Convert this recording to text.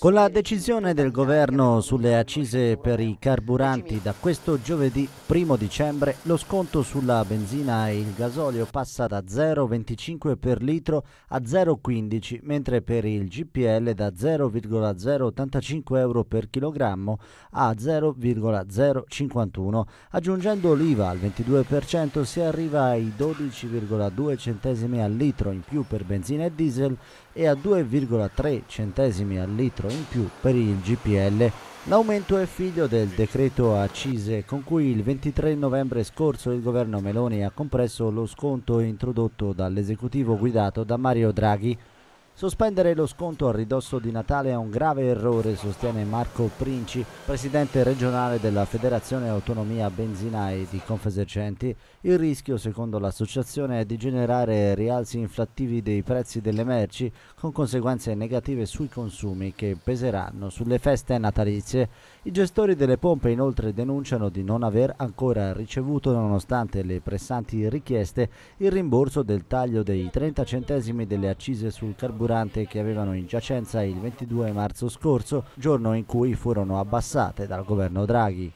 Con la decisione del governo sulle accise per i carburanti da questo giovedì 1 dicembre lo sconto sulla benzina e il gasolio passa da 0,25 per litro a 0,15 mentre per il GPL da 0,085 euro per chilogrammo a 0,051. Aggiungendo l'IVA al 22% si arriva ai 12,2 centesimi al litro in più per benzina e diesel e a 2,3 centesimi centesimi al litro in più per il GPL L'aumento è figlio del decreto accise con cui il 23 novembre scorso il governo Meloni ha compresso lo sconto introdotto dall'esecutivo guidato da Mario Draghi Sospendere lo sconto a ridosso di Natale è un grave errore, sostiene Marco Princi, presidente regionale della Federazione Autonomia Benzinai di Confesercenti. Il rischio, secondo l'associazione, è di generare rialzi inflattivi dei prezzi delle merci, con conseguenze negative sui consumi che peseranno sulle feste natalizie. I gestori delle pompe inoltre denunciano di non aver ancora ricevuto, nonostante le pressanti richieste, il rimborso del taglio dei 30 centesimi delle accise sul carburante carburante che avevano in giacenza il 22 marzo scorso, giorno in cui furono abbassate dal governo Draghi.